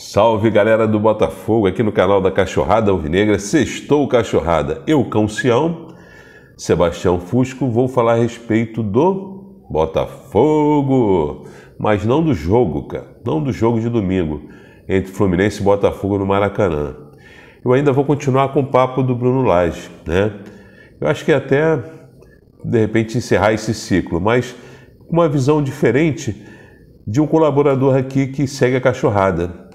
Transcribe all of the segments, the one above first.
Salve galera do Botafogo, aqui no canal da Cachorrada Alvinegra, Sextou Cachorrada. Eu, Cão Sião, Sebastião Fusco, vou falar a respeito do Botafogo, mas não do jogo, cara, não do jogo de domingo, entre Fluminense e Botafogo no Maracanã. Eu ainda vou continuar com o papo do Bruno Lage, né? Eu acho que até, de repente, encerrar esse ciclo, mas com uma visão diferente de um colaborador aqui que segue a cachorrada,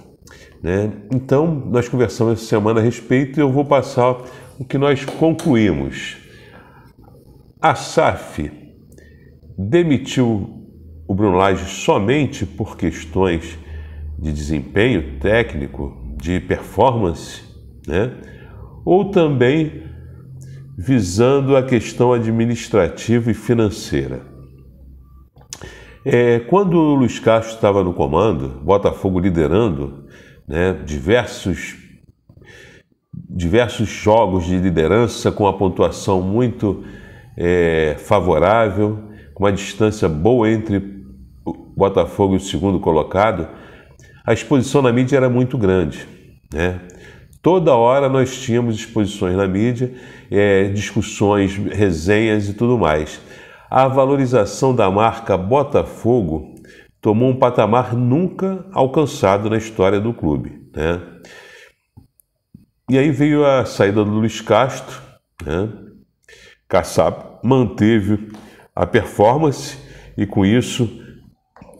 né? Então, nós conversamos essa semana a respeito e eu vou passar o que nós concluímos. A SAF demitiu o Bruno Lage somente por questões de desempenho técnico, de performance, né? ou também visando a questão administrativa e financeira. É, quando o Luiz Castro estava no comando, Botafogo liderando, né? diversos, diversos jogos de liderança com a pontuação muito é, favorável, com uma distância boa entre Botafogo e o segundo colocado, a exposição na mídia era muito grande. Né? Toda hora nós tínhamos exposições na mídia, é, discussões, resenhas e tudo mais. A valorização da marca Botafogo tomou um patamar nunca alcançado na história do clube. Né? E aí veio a saída do Luiz Castro, né? Kassab manteve a performance e com isso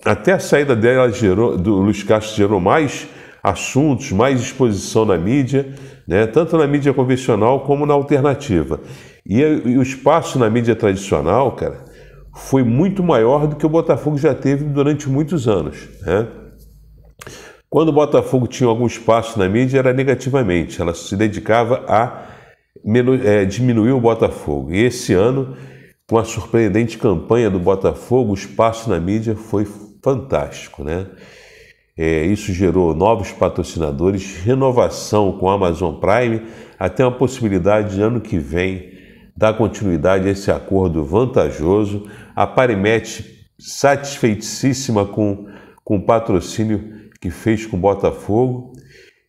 até a saída dela gerou, do Luiz Castro gerou mais assuntos, mais exposição na mídia, né? tanto na mídia convencional como na alternativa. E, e o espaço na mídia tradicional, cara, foi muito maior do que o Botafogo já teve durante muitos anos. Né? Quando o Botafogo tinha algum espaço na mídia, era negativamente, ela se dedicava a é, diminuir o Botafogo. E esse ano, com a surpreendente campanha do Botafogo, o espaço na mídia foi fantástico. Né? É, isso gerou novos patrocinadores, renovação com a Amazon Prime, até uma possibilidade de ano que vem dar continuidade a esse acordo vantajoso. A Parimet satisfeitíssima com, com o patrocínio que fez com o Botafogo.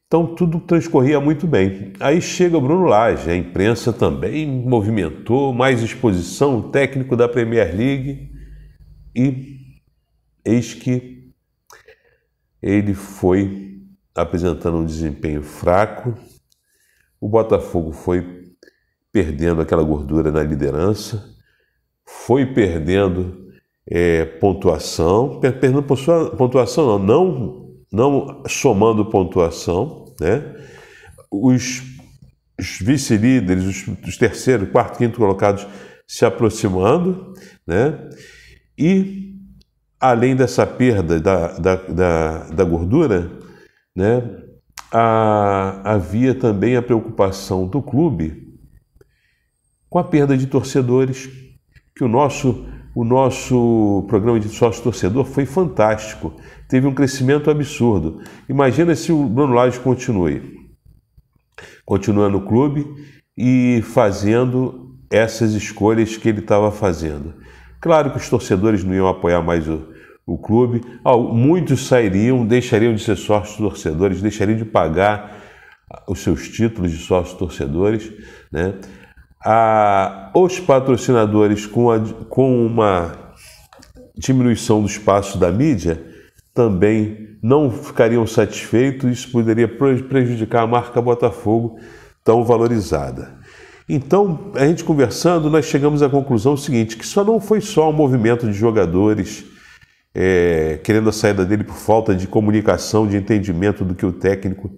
Então tudo transcorria muito bem. Aí chega o Bruno Lage, a imprensa também movimentou, mais exposição, o técnico da Premier League. E eis que ele foi apresentando um desempenho fraco. O Botafogo foi perdendo aquela gordura na liderança, foi perdendo é, pontuação, perdendo pontuação não, não, não somando pontuação, né? Os, os vice-líderes, os, os terceiro, quarto, quinto colocados se aproximando, né? E além dessa perda da, da, da, da gordura, né, a, havia também a preocupação do clube com a perda de torcedores, que o nosso o nosso programa de sócio torcedor foi fantástico, teve um crescimento absurdo. Imagina se o Bruno Lage continue, continua no clube e fazendo essas escolhas que ele estava fazendo. Claro que os torcedores não iam apoiar mais o, o clube, ah, muitos sairiam, deixariam de ser sócios torcedores, deixariam de pagar os seus títulos de sócios torcedores, né? a, os patrocinadores com, a, com uma diminuição do espaço da mídia também não ficariam satisfeitos, isso poderia prejudicar a marca Botafogo tão valorizada. Então, a gente conversando, nós chegamos à conclusão seguinte, que só não foi só um movimento de jogadores é, querendo a saída dele por falta de comunicação, de entendimento do que o técnico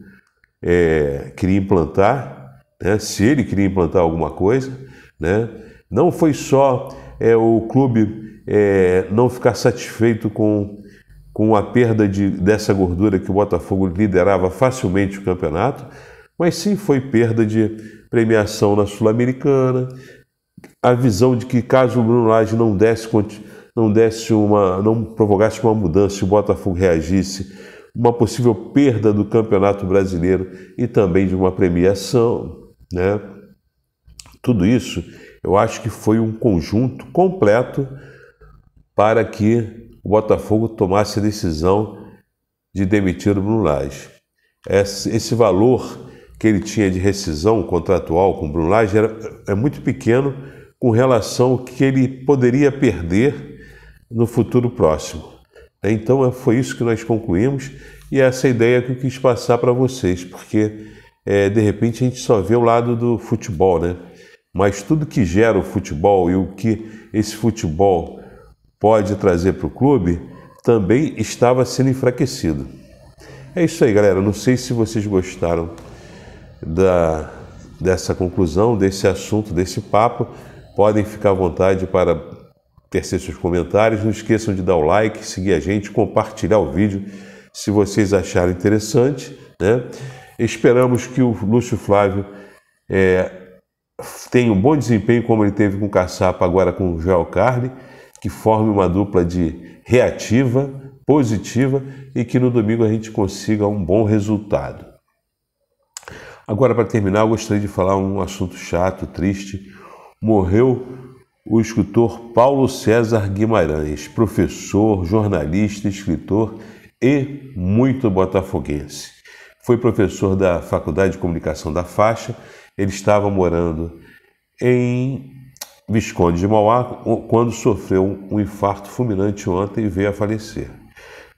é, queria implantar, né? Se ele queria implantar alguma coisa, né? não foi só é, o clube é, não ficar satisfeito com, com a perda de, dessa gordura que o Botafogo liderava facilmente o campeonato, mas sim foi perda de premiação na Sul-Americana, a visão de que caso o Bruno Lage não desse, não desse uma, não provocasse uma mudança, e o Botafogo reagisse, uma possível perda do Campeonato Brasileiro e também de uma premiação, né? Tudo isso eu acho que foi um conjunto completo para que o Botafogo tomasse a decisão de demitir o Bruno Lage. Esse valor que ele tinha de rescisão contratual com o Bruno Lage era, é muito pequeno com relação ao que ele poderia perder no futuro próximo. Então é, foi isso que nós concluímos e essa é ideia que eu quis passar para vocês, porque é, de repente a gente só vê o lado do futebol, né? Mas tudo que gera o futebol e o que esse futebol pode trazer para o clube também estava sendo enfraquecido. É isso aí, galera. Não sei se vocês gostaram da, dessa conclusão, desse assunto, desse papo. Podem ficar à vontade para tecer seus comentários. Não esqueçam de dar o like, seguir a gente, compartilhar o vídeo se vocês acharem interessante, né? Esperamos que o Lúcio Flávio é, tenha um bom desempenho, como ele teve com o Caçapa, agora com o Joel Carne, que forme uma dupla de reativa, positiva e que no domingo a gente consiga um bom resultado. Agora, para terminar, eu gostaria de falar um assunto chato, triste. Morreu o escritor Paulo César Guimarães, professor, jornalista, escritor e muito botafoguense foi professor da Faculdade de Comunicação da Faixa. Ele estava morando em Visconde de Mauá quando sofreu um infarto fulminante ontem e veio a falecer.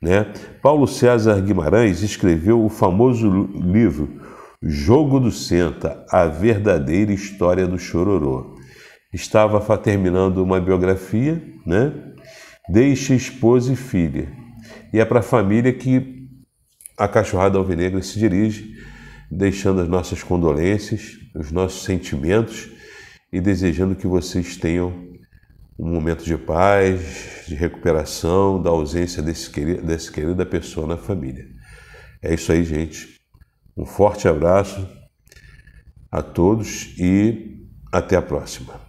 Né? Paulo César Guimarães escreveu o famoso livro Jogo do Senta, a verdadeira história do Chororô. Estava terminando uma biografia, né? Deixa esposa e filha. E é para a família que a Cachorrada Alvinegra se dirige, deixando as nossas condolências, os nossos sentimentos e desejando que vocês tenham um momento de paz, de recuperação da ausência desse querido, dessa querida pessoa na família. É isso aí, gente. Um forte abraço a todos e até a próxima.